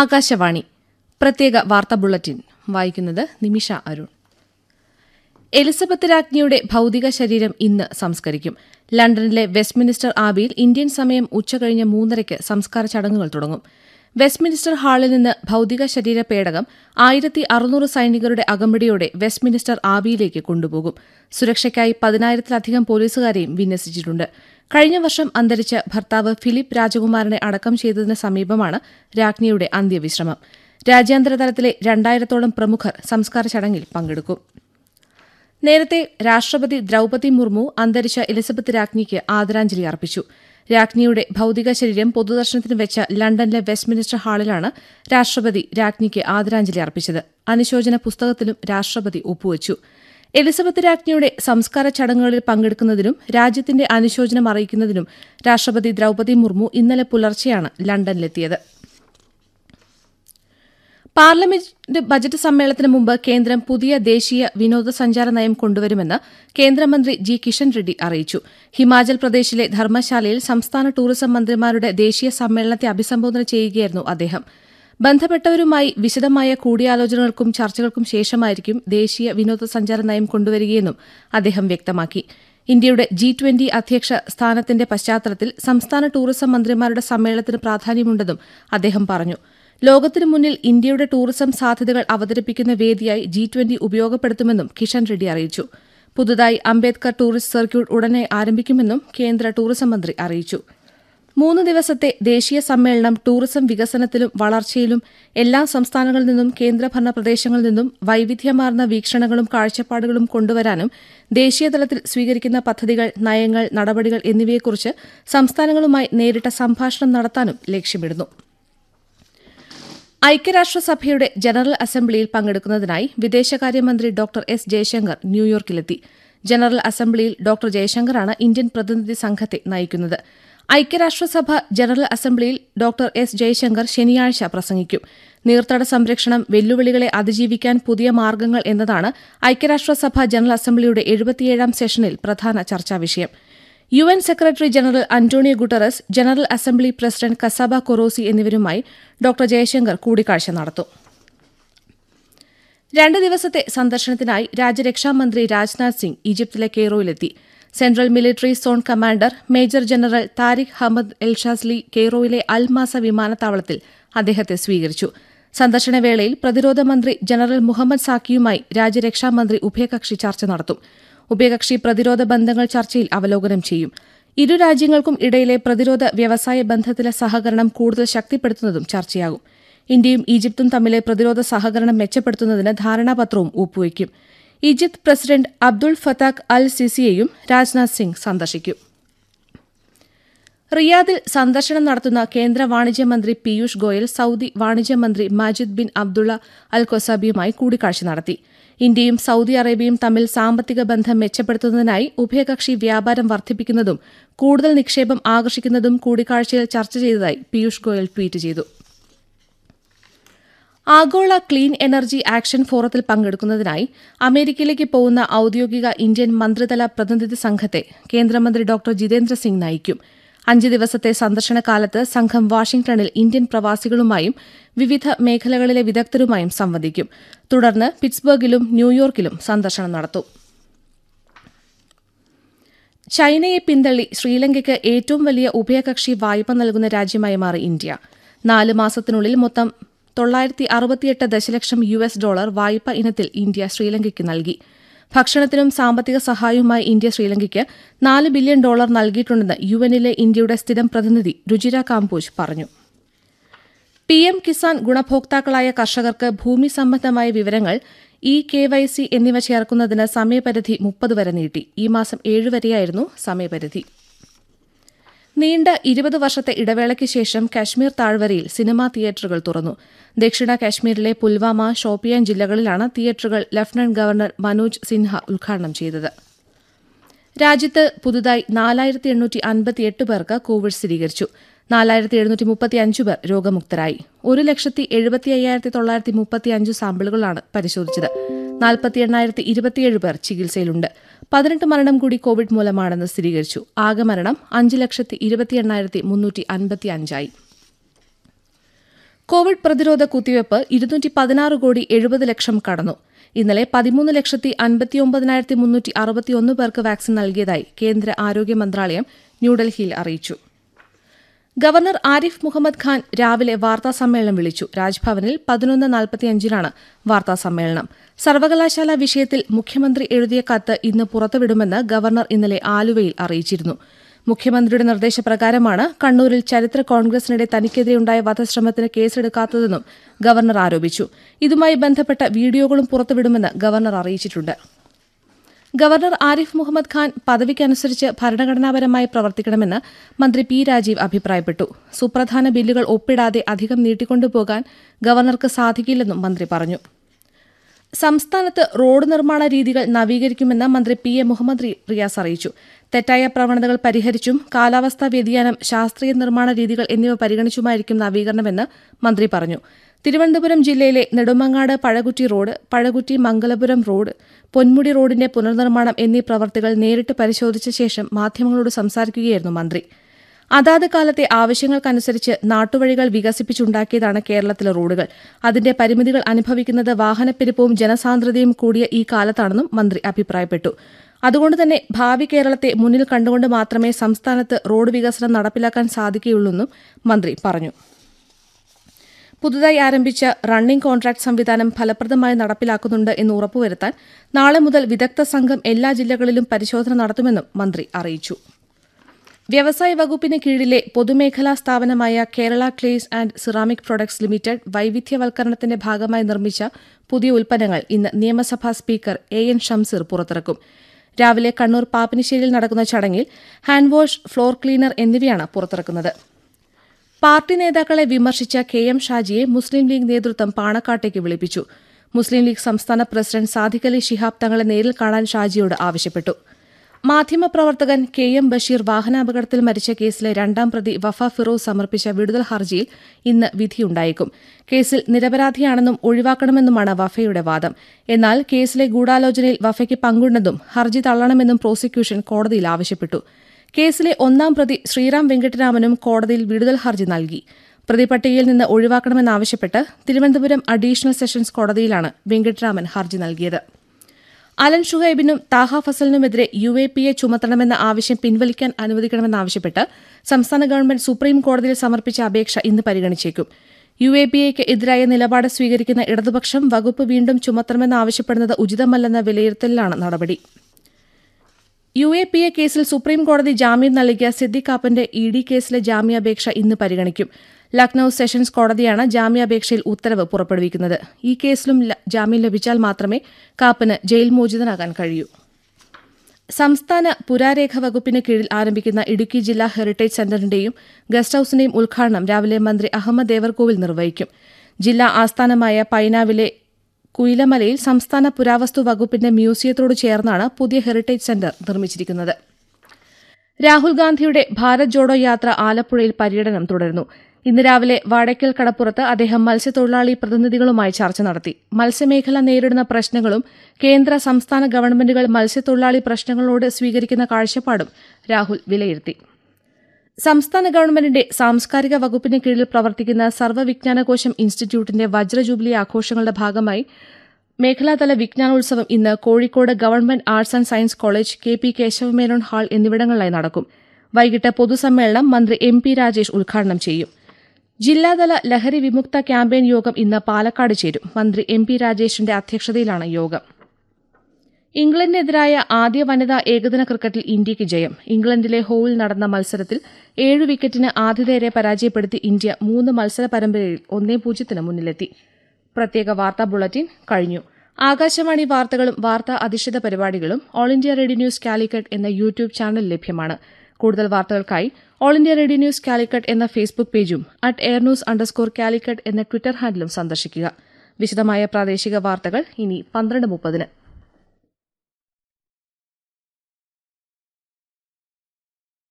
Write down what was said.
ആകാശവാണി പ്രത്യേക വാർത്താ ബുള്ളറ്റിൻ വായിക്കുന്നത് നിമിഷ അരുൺ എലിസബത്ത് രാജ്ഞിയുടെ ഭൗതിക ശരീരം ഇന്ന് സംസ്കരിക്കും ലണ്ടനിലെ വെസ്റ്റ്മിനിസ്റ്റർ ആബിയിൽ ഇന്ത്യൻ സമയം ഉച്ചകഴിഞ്ഞ് മൂന്നരയ്ക്ക് സംസ്കാര ചടങ്ങുകൾ തുടങ്ങും വെസ്റ്റ്മിനിസ്റ്റർ ഹാളിൽ നിന്ന് ഭൌതിക ശരീര പേടകം ആയിരത്തി അറുനൂറ് സൈനികരുടെ അകമ്പടിയോടെ വെസ്റ്റ്മിനിസ്റ്റർ ആബിയിലേക്ക് കൊണ്ടുപോകും സുരക്ഷയ്ക്കായി പതിനായിരത്തിലധികം പോലീസുകാരെയും വിന്യസിച്ചിട്ടുണ്ട് കഴിഞ്ഞ വർഷം അന്തരിച്ച ഭർത്താവ് ഫിലിപ്പ് രാജകുമാരനെ അടക്കം ചെയ്തതിന് സമീപമാണ് രാജ്ഞിയുടെ അന്ത്യവിശ്രമം രാജ്യാന്തര തലത്തിലെ രണ്ടായിരത്തോളം പ്രമുഖർ സംസ്കാര ചടങ്ങിൽ പങ്കെടുക്കും നേരത്തെ രാഷ്ട്രപതി ദ്രൌപതി മുർമു അന്തരിച്ച എലിസബത്ത് രാജ്ഞിക്ക് ആദരാഞ്ജലി അർപ്പിച്ചു രാജ്ഞിയുടെ ഭൌതിക ശരീരം പൊതുദർശനത്തിന് വെച്ച ലണ്ടനിലെ വെസ്റ്റ്മിനിസ്റ്റർ ഹാളിലാണ് രാഷ്ട്രപതി രാജ്ഞിക്ക് ആദരാഞ്ജലി അർപ്പിച്ചത് അനുശോചന പുസ്തകത്തിലും രാഷ്ട്രപതി ഒപ്പുവച്ചു എലിസബത്ത് രാജ്ഞിയുടെ സംസ്കാര ചടങ്ങുകളിൽ പങ്കെടുക്കുന്നതിനും രാജ്യത്തിന്റെ അനുശോചനം അറിയിക്കുന്നതിനും രാഷ്ട്രപതി ദ്രൌപതി മുർമു ഇന്നലെ പുലർച്ചെയാണ് ലണ്ടനിലെത്തിയത് പാർലമെന്റ് ബജറ്റ് സമ്മേളനത്തിന് മുമ്പ് കേന്ദ്രം പുതിയ ദേശീയ വിനോദസഞ്ചാര നയം കൊണ്ടുവരുമെന്ന് കേന്ദ്രമന്ത്രി ജി കിഷൻ റെഡ്ഡി അറിയിച്ചു ഹിമാചൽ പ്രദേശിലെ ധർമ്മശാലയിൽ സംസ്ഥാന ടൂറിസം മന്ത്രിമാരുടെ ദേശീയ സമ്മേളനത്തെ അഭിസംബോധന ചെയ്യുകയായിരുന്നു അദ്ദേഹം ബന്ധപ്പെട്ടവരുമായി വിശദമായ കൂടിയാലോചനകൾക്കും ചർച്ചകൾക്കും ശേഷമായിരിക്കും ദേശീയ വിനോദസഞ്ചാര നയം കൊണ്ടുവരികയെന്നും അദ്ദേഹം വ്യക്തമാക്കി ഇന്ത്യയുടെ ജി ട്വന്റി അധ്യക്ഷ സ്ഥാനത്തിന്റെ പശ്ചാത്തലത്തിൽ സംസ്ഥാന ടൂറിസം മന്ത്രിമാരുടെ സമ്മേളനത്തിന് പ്രാധാന്യമുണ്ടെന്നും അദ്ദേഹം പറഞ്ഞു ലോകത്തിനു മുന്നിൽ ഇന്ത്യയുടെ ടൂറിസം സാധ്യതകൾ അവതരിപ്പിക്കുന്ന വേദിയായി ജി ട്വന്റി ഉപയോഗപ്പെടുത്തുമെന്നും കിഷൻ റെഡ്ഡി അറിയിച്ചു പുതുതായി അംബേദ്കർ ടൂറിസ്റ്റ് സർക്യൂട്ട് ഉടനെ ആരംഭിക്കുമെന്നും കേന്ദ്ര ടൂറിസം മന്ത്രി അറിയിച്ചു മൂന്ന് ദിവസത്തെ ദേശീയ സമ്മേളനം ടൂറിസം വികസനത്തിലും വളർച്ചയിലും എല്ലാ സംസ്ഥാനങ്ങളിൽ നിന്നും കേന്ദ്രഭരണ പ്രദേശങ്ങളിൽ നിന്നും വൈവിധ്യമാർന്ന വീക്ഷണങ്ങളും കാഴ്ചപ്പാടുകളും കൊണ്ടുവരാനും ദേശീയതലത്തിൽ സ്വീകരിക്കുന്ന പദ്ധതികൾ നയങ്ങൾ നടപടികൾ എന്നിവയെക്കുറിച്ച് സംസ്ഥാനങ്ങളുമായി നേരിട്ട സംഭാഷണം നടത്താനും ലക്ഷ്യമിടുന്നു ഐക്യരാഷ്ട്രസഭയുടെ ജനറൽ അസംബ്ലിയിൽ പങ്കെടുക്കുന്നതിനായി വിദേശകാര്യമന്ത്രി ഡോക്ടർ എസ് ജയശങ്കർ ന്യൂയോർക്കിലെത്തി ജനറൽ അസംബ്ലിയിൽ ഡോക്ടർ ജയശങ്കറാണ് ഇന്ത്യൻ പ്രതിനിധി സംഘത്തെ നയിക്കുന്നത് ഐക്യരാഷ്ട്രസഭ ജനറൽ അസംബ്ലിയിൽ ഡോക്ടർ എസ് ജയശങ്കർ ശനിയാഴ്ച പ്രസംഗിക്കും നീർത്തട സംരക്ഷണം വെല്ലുവിളികളെ അതിജീവിക്കാൻ പുതിയ മാർഗങ്ങൾ എന്നതാണ് ഐക്യരാഷ്ട്രസഭ ജനറൽ അസംബ്ലിയുടെ എഴുപത്തിയേഴാം സെഷനിൽ പ്രധാന ചർച്ചാ വിഷയം U N secretary general Antonio Guterres general assembly president Csaba Korosi എന്നിവരുമായി ഡോക്ടർ ജയശങ്കർ കൂടിക്കാഴ്ച നടത്തും രണ്ട് ദിവസത്തെ സന്ദർശനത്തിനായി രാജ്യരക്ഷാമന്ത്രി രാജ്നാഥ് സിംഗ് ഈജിപ്തിലെ കെയ്റോയിലെത്തി central military zone commander major general Tariq Ahmed Elshazly കെയ്റോയിലെ അൽമാസ വിമാനത്താവളത്തിൽ അദ്ദേഹത്തെ സ്വീകരിച്ചു സന്ദർശനവേളയിൽ പ്രതിരോധ മന്ത്രി ജനറൽ മുഹമ്മദ് സാക്കിയുമായി രാജ്യരക്ഷാമന്ത്രി ഉഭയകക്ഷി ചർച്ച നടത്തും ഉഭയകക്ഷി പ്രതിരോധ ബന്ധങ്ങൾ ചർച്ചയിൽ അവലോകനം ചെയ്യും ഇരു രാജ്യങ്ങൾക്കും ഇടയിലെ പ്രതിരോധ വ്യവസായ ബന്ധത്തിലെ സഹകരണം കൂടുതൽ ശക്തിപ്പെടുത്തുന്നതും ചർച്ചയാകും ഇന്ത്യയും ഈജിപ്തും തമ്മിലെ പ്രതിരോധ സഹകരണം മെച്ചപ്പെടുത്തുന്നതിന് ധാരണാപത്രവും ഒപ്പുവയ്ക്കും Egypt president Abdul Fattah al സിസിയെയും രാജ്നാഥ് സിംഗ് സന്ദർശിക്കും റിയാദിൽ സന്ദർശനം നടത്തുന്ന കേന്ദ്ര വാണിജ്യമന്ത്രി പീയൂഷ് ഗോയൽ സൌദി വാണിജ്യമന്ത്രി മജിദ് ബിൻ അബ്ദുള്ള അൽ കൊസാബിയുമായി കൂടിക്കാഴ്ച നടത്തി ഇന്ത്യയും സൌദി അറേബ്യയും തമ്മിൽ സാമ്പത്തിക ബന്ധം മെച്ചപ്പെടുത്തുന്നതിനായി ഉഭയകക്ഷി വ്യാപാരം വർദ്ധിപ്പിക്കുന്നതും കൂടുതൽ നിക്ഷേപം ആകർഷിക്കുന്നതും കൂടിക്കാഴ്ചയിൽ ചർച്ച ചെയ്തതായി പീയൂഷ് ഗോയൽ ട്വീറ്റ് ചെയ്തു ആഗോള ക്ലീൻ എനർജി ആക്ഷൻ ഫോറത്തിൽ പങ്കെടുക്കുന്നതിനായി അമേരിക്കയിലേക്ക് പോകുന്ന ഔദ്യോഗിക ഇന്ത്യൻ മന്ത്രിതല പ്രതിനിധി സംഘത്തെ കേന്ദ്രമന്ത്രി ഡോക്ടർ ജിതേന്ദ്ര സിംഗ് നയിക്കും അഞ്ച് ദിവസത്തെ സന്ദർശനകാലത്ത് സംഘം വാഷിംഗ്ടണിൽ ഇന്ത്യൻ പ്രവാസികളുമായും വിവിധ മേഖലകളിലെ വിദഗ്ധരുമായും സംവദിക്കും തുടർന്ന് പിറ്റ്സ്ബർഗിലും ന്യൂയോർക്കിലും സന്ദർശനം നടത്തും ചൈനയെ പിന്തള്ളി ശ്രീലങ്കയ്ക്ക് ഏറ്റവും വലിയ ഉഭയകക്ഷി വായ്പ നൽകുന്ന രാജ്യമായി മാറി ഇന്ത്യ നാല് മാസത്തിനുള്ളിൽ മൊത്തം തൊള്ളായിരത്തി അറുപത്തിയെട്ട് ദശലക്ഷം യു എസ് ഡോളർ വായ്പ ഇനത്തിൽ ഇന്ത്യ ശ്രീലങ്കയ്ക്ക് നൽകി ഭക്ഷണത്തിനും സാമ്പത്തിക സഹായവുമായി ഇന്ത്യ ശ്രീലങ്കയ്ക്ക് നാല് ബില്യൺ ഡോളർ നൽകിയിട്ടുണ്ടെന്ന് യു എനിലെ ഇന്ത്യയുടെ സ്ഥിരം പ്രതിനിധി രുചിര കാംബോജ് പറഞ്ഞു പി എം കിസാൻ ഗുണഭോക്താക്കളായ കർഷകർക്ക് ഭൂമി സംബന്ധമായ വിവരങ്ങൾ ഇ കെ വൈ സി എന്നിവ ചേർക്കുന്നതിന് സമയപരിധി മുപ്പത് വരെ നീട്ടി ഈ മാസം ഏഴ് വരെയായിരുന്നു സമയപരിധി നീണ്ട ഇരുപത് വർഷത്തെ ഇടവേളയ്ക്ക് ശേഷം കശ്മീർ താഴ്വരയിൽ സിനിമാ തിയേറ്ററുകൾ തുറന്നു ദക്ഷിണ കാശ്മീരിലെ പുൽവാമ ഷോപ്പിയാൻ ജില്ലകളിലാണ് തിയേറ്ററുകൾ ലഫ്റ്റനന്റ് ഗവർണർ മനോജ് സിൻഹ ഉദ്ഘാടനം ചെയ്തത് രാജ്യത്ത് പുതുതായി നാലായിരത്തി എണ്ണൂറ്റി അൻപത്തിയെട്ട് പേർക്ക് കോവിഡ് സ്ഥിരീകരിച്ചു നാലായിരത്തി എഴുന്നൂറ്റി മുപ്പത്തി പേർ രോഗമുക്തരായി ഒരു ലക്ഷത്തി എഴുപത്തി അയ്യായിരത്തി തൊള്ളായിരത്തി മുപ്പത്തി സാമ്പിളുകളാണ് പരിശോധിച്ചത് നാൽപ്പത്തി എണ്ണായിരത്തി ഇരുപത്തിയേഴ് പേർ ചികിത്സയിലുണ്ട് പതിനെട്ട് മരണം കൂടി കോവിഡ് മൂലമാണെന്ന് സ്ഥിരീകരിച്ചു ആകെ മരണം അഞ്ച് ലക്ഷത്തി ഇരുപത്തി എണ്ണായിരത്തി മുന്നൂറ്റി അൻപത്തി അഞ്ചായി കോവിഡ് പ്രതിരോധ കുത്തിവയ്പ് ഇരുന്നൂറ്റി പതിനാറ് കോടി എഴുപത് ലക്ഷം കടന്നു ഇന്നലെ പതിമൂന്ന് ലക്ഷത്തി അൻപത്തിയൊമ്പതിനായിരത്തി മുന്നൂറ്റി അറുപത്തിയൊന്ന് പേർക്ക് വാക്സിൻ നൽകിയതായി കേന്ദ്ര ആരോഗ്യ മന്ത്രാലയം ന്യൂഡൽഹിയിൽ അറിയിച്ചു ഗവർണർ ആരിഫ് മുഹമ്മദ് ഖാൻ രാവിലെ വാർത്താസമ്മേളനം വിളിച്ചു രാജ്ഭവനിൽ പതിനൊന്ന് നാൽപ്പത്തിയഞ്ചിനാണ് വാർത്താസമ്മേളനം സർവകലാശാല വിഷയത്തിൽ മുഖ്യമന്ത്രി എഴുതിയ കത്ത് ഇന്ന് പുറത്തുവിടുമെന്ന് ഗവർണർ ഇന്നലെ ആലുവയിൽ അറിയിച്ചിരുന്നു മുഖ്യമന്ത്രിയുടെ നിർദ്ദേശപ്രകാരമാണ് കണ്ണൂരിൽ ചരിത്ര കോൺഗ്രസിനിടെ തനിക്കെതിരെയുണ്ടായ വധശ്രമത്തിന് കേസെടുക്കാത്തതെന്നും ഗവർണർ ആരോപിച്ചു ഇതുമായി ബന്ധപ്പെട്ട വീഡിയോകളും പുറത്തുവിടുമെന്ന് ഗവർണർ അറിയിച്ചിട്ടുണ്ട് ഗവർണർ ആരിഫ് മുഹമ്മദ് ഖാൻ പദവിക്കനുസരിച്ച് ഭരണഘടനാപരമായി പ്രവർത്തിക്കണമെന്ന് മന്ത്രി പി രാജീവ് അഭിപ്രായപ്പെട്ടു സുപ്രധാന ബില്ലുകൾ ഒപ്പിടാതെ അധികം നീട്ടിക്കൊണ്ടുപോകാൻ ഗവർണർക്ക് സാധിക്കില്ലെന്നും മന്ത്രി പറഞ്ഞു സംസ്ഥാനത്ത് റോഡ് നിർമ്മാണ രീതികൾ നവീകരിക്കുമെന്ന് മന്ത്രി പി എ മുഹമ്മദ് റിയാസ് അറിയിച്ചു തെറ്റായ പ്രവണതകൾ പരിഹരിച്ചും കാലാവസ്ഥാ വ്യതിയാനം ശാസ്ത്രീയ നിർമ്മാണ രീതികൾ എന്നിവ പരിഗണിച്ചുമായിരിക്കും നവീകരണമെന്ന് മന്ത്രി പറഞ്ഞു തിരുവനന്തപുരം ജില്ലയിലെ നെടുമങ്ങാട് പഴകുറ്റി റോഡ് പഴകുറ്റി മംഗലപുരം റോഡ് പൊന്മുടി റോഡിന്റെ പുനർനിർമ്മാണം എന്നീ പ്രവർത്തികൾ നേരിട്ട് പരിശോധിച്ച ശേഷം മാധ്യമങ്ങളോട് സംസാരിക്കുകയായിരുന്നു മന്ത്രി അതാത് കാലത്തെ ആവശ്യങ്ങൾക്കനുസരിച്ച് നാട്ടുവഴികൾ വികസിപ്പിച്ചുണ്ടാക്കിയതാണ് കേരളത്തിലെ റോഡുകൾ അതിന്റെ പരിമിതികൾ അനുഭവിക്കുന്നത് വാഹനപ്പെരുപ്പവും ജനസാന്ദ്രതയും കൂടിയ ഈ കാലത്താണെന്നും മന്ത്രി അഭിപ്രായപ്പെട്ടു അതുകൊണ്ട് തന്നെ ഭാവി കേരളത്തെ മുന്നിൽ കണ്ടുകൊണ്ട് മാത്രമേ സംസ്ഥാനത്ത് റോഡ് വികസനം നടപ്പിലാക്കാൻ സാധിക്കുകയുള്ളൂ മന്ത്രി പറഞ്ഞു പുതുതായി ആരംഭിച്ച റണ്ണിംഗ് കോൺട്രാക്ട് സംവിധാനം ഫലപ്രദമായി നടപ്പിലാക്കുന്നുണ്ട് എന്ന് ഉറപ്പുവരുത്താൻ നാളെ മുതൽ വിദഗ്ധ സംഘം എല്ലാ ജില്ലകളിലും പരിശോധന നടത്തുമെന്നും മന്ത്രി അറിയിച്ചു വ്യവസായ വകുപ്പിന് കീഴിലെ പൊതുമേഖലാ സ്ഥാപനമായ Kerala clays and ceramic products limited വൈവിധ്യവൽക്കരണത്തിന്റെ ഭാഗമായി നിർമ്മിച്ച പുതിയ ഉൽപ്പന്നങ്ങൾ ഇന്ന് നിയമസഭാ സ്പീക്കർ എ എൻ ഷംസീർ പുറത്തിറക്കും രാവിലെ കണ്ണൂർ പാപ്പിനിശ്ശേരിയിൽ നടക്കുന്ന ചടങ്ങിൽ ഹാൻഡ് വാഷ് ഫ്ലോർ ക്ലീനർ എന്നിവയാണ് പുറത്തിറക്കുന്നത് പാർട്ടി നേതാക്കളെ വിമർശിച്ച കെ എം ഷാജിയെ മുസ്ലിം ലീഗ് നേതൃത്വം പാണക്കാട്ടേക്ക് വിളിപ്പിച്ചു മുസ്ലിം ലീഗ് സംസ്ഥാന പ്രസിഡന്റ് സാദിഖ് അലി ശിഹാബ് തങ്ങളെ നേരിൽ കാണാൻ ഷാജിയോട് ആവശ്യപ്പെട്ടു മാധ്യമപ്രവർത്തകൻ കെ എം ബഷീർ വാഹനാപകടത്തിൽ മരിച്ച കേസിലെ രണ്ടാം പ്രതി വഫ ഫിറോസ് സമർപ്പിച്ച വിടുതൽ ഹർജിയിൽ ഇന്ന് വിധിയുണ്ടായേക്കും കേസിൽ നിരപരാധിയാണെന്നും ഒഴിവാക്കണമെന്നുമാണ് വഫയുടെ വാദം എന്നാൽ കേസിലെ ഗൂഢാലോചനയിൽ വഫയ്ക്ക് പങ്കുണ്ടെന്നും ഹർജി തള്ളണമെന്നും പ്രോസിക്യൂഷൻ കോടതിയിൽ ആവശ്യപ്പെട്ടു കേസിലെ ഒന്നാം പ്രതി ശ്രീറാം വെങ്കട്ടരാമനും കോടതിയിൽ വിടുതൽ ഹർജി നൽകി പ്രതിപട്ടികയിൽ നിന്ന് ഒഴിവാക്കണമെന്നാവശ്യപ്പെട്ട് തിരുവനന്തപുരം അഡീഷണൽ സെഷൻസ് കോടതിയിലാണ് വെങ്കട്ടരാമൻ ഹർജി നൽകിയത് അലൻ ഷുഹൈബിനും താഹ ഫസലിനുമെതിരെ യു എ പി എ ചുമത്തണമെന്ന ആവശ്യം പിൻവലിക്കാൻ അനുവദിക്കണമെന്നാവശ്യപ്പെട്ട് സംസ്ഥാന ഗവൺമെന്റ് സുപ്രീം കോടതിയിൽ സമർപ്പിച്ച അപേക്ഷ ഇന്ന് പരിഗണിച്ചേക്കും യു എ പി എക്ക് എതിരായ നിലപാട് സ്വീകരിക്കുന്ന ഇടതുപക്ഷം വകുപ്പ് വീണ്ടും ചുമത്തണമെന്നാവശ്യപ്പെടുന്നത് ഉചിതമല്ലെന്ന വിലയിരുത്തലിലാണ് നടപടി യു എ പി എ കേസിൽ സുപ്രീം കോടതി ജാമ്യം നൽകിയ സിദ്ദിഖ് കാപ്പന്റെ ഇ ഡി കേസിലെ ജാമ്യാപേക്ഷ ഇന്ന് പരിഗണിക്കും ലക്നൌ സെഷൻസ് കോടതിയാണ് ജാമ്യാപേക്ഷയിൽ ഉത്തരവ് പുറപ്പെടുവിക്കുന്നത് ഈ കേസിലും ജാമ്യം ലഭിച്ചാൽ മാത്രമേ കാപ്പന് ജയിൽ മോചിതനാകാൻ കഴിയൂ സംസ്ഥാന പുരാരേഖ വകുപ്പിന് കീഴിൽ ആരംഭിക്കുന്ന ഇടുക്കി ജില്ലാ ഹെറിറ്റേജ് സെന്ററിന്റെയും ഗസ്റ്റ് ഹൌസിന്റെയും ഉദ്ഘാടനം രാവിലെ മന്ത്രി അഹമ്മദ് ദേവർകോവിൽ നിർവഹിക്കും ജില്ലാ ആസ്ഥാനമായ പൈനാവിലെ കുയിലമലയിൽ സംസ്ഥാന പുരാവസ്തു വകുപ്പിന്റെ മ്യൂസിയത്തോട് ചേർന്നാണ് പുതിയ ഹെറിറ്റേജ് സെന്റർ നിർമ്മിച്ചിരിക്കുന്നത് രാഹുൽ ഗാന്ധിയുടെ ഭാരത് ജോഡോ യാത്ര ആലപ്പുഴയിൽ പര്യടനം തുടരുന്നു ഇന്ന് രാവിലെ വാടക്കൽ കടപ്പുറത്ത് അദ്ദേഹം മത്സ്യത്തൊഴിലാളി പ്രതിനിധികളുമായി ചർച്ച നടത്തി മത്സ്യമേഖല നേരിടുന്ന പ്രശ്നങ്ങളും കേന്ദ്ര സംസ്ഥാന ഗവൺമെന്റുകൾ മത്സ്യത്തൊഴിലാളി പ്രശ്നങ്ങളോട് സ്വീകരിക്കുന്ന കാഴ്ചപ്പാടും രാഹുൽ വിലയിരുത്തി സംസ്ഥാന ഗവൺമെന്റിന്റെ സാംസ്കാരിക വകുപ്പിന് കീഴിൽ പ്രവർത്തിക്കുന്ന സർവ്വവിജ്ഞാനകോശം ഇൻസ്റ്റിറ്റ്യൂട്ടിന്റെ വജ്രജൂബിലി ആഘോഷങ്ങളുടെ ഭാഗമായി മേഖലാതല വിജ്ഞാനോത്സവം ഇന്ന് Kozhikode government arts and science college K P Kesavamenon hall എന്നിവിടങ്ങളിലായി നടക്കും വൈകിട്ട് പൊതുസമ്മേളനം മന്ത്രി എം പി രാജേഷ് ഉദ്ഘാടനം ചെയ്യും ജില്ലാതല ലഹരി വിമുക്ത ക്യാമ്പയിൻ യോഗം ഇന്ന് പാലക്കാട് ചേരും മന്ത്രി എം പി രാജേഷിന്റെ അധ്യക്ഷതയിലാണ് യോഗം ഇംഗ്ലണ്ടിനെതിരായ ആദ്യ വനിതാ ഏകദിന ക്രിക്കറ്റിൽ ഇന്ത്യയ്ക്ക് ജയം ഇംഗ്ലണ്ടിലെ ഹോവിൽ നടന്ന മത്സരത്തിൽ ഏഴ് വിക്കറ്റിന് ആതിഥേയരെ പരാജയപ്പെടുത്തി ഇന്ത്യ മൂന്ന് മത്സര പരമ്പരയിൽ ഒന്നേ പൂജ്യത്തിന് മുന്നിലെത്തി പ്രത്യേക വാർത്താ ബുള്ളറ്റിൻ കഴിഞ്ഞു ആകാശവാണി വാർത്തകളും വാർത്താ അധിഷ്ഠിത പരിപാടികളും all India radio news Calicut എന്ന യൂട്യൂബ് ചാനൽ ലഭ്യമാണ് കൂടുതൽ വാർത്തകൾക്കായി all India radio news Calicut എന്ന ഫേസ്ബുക്ക് പേജും at air news underscore Calicut എന്ന ട്വിറ്റർ ഹാൻഡിലും സന്ദർശിക്കുക വിശദമായ പ്രാദേശിക വാർത്തകൾ ഇനി പന്ത്രണ്ട് മുപ്പതിന്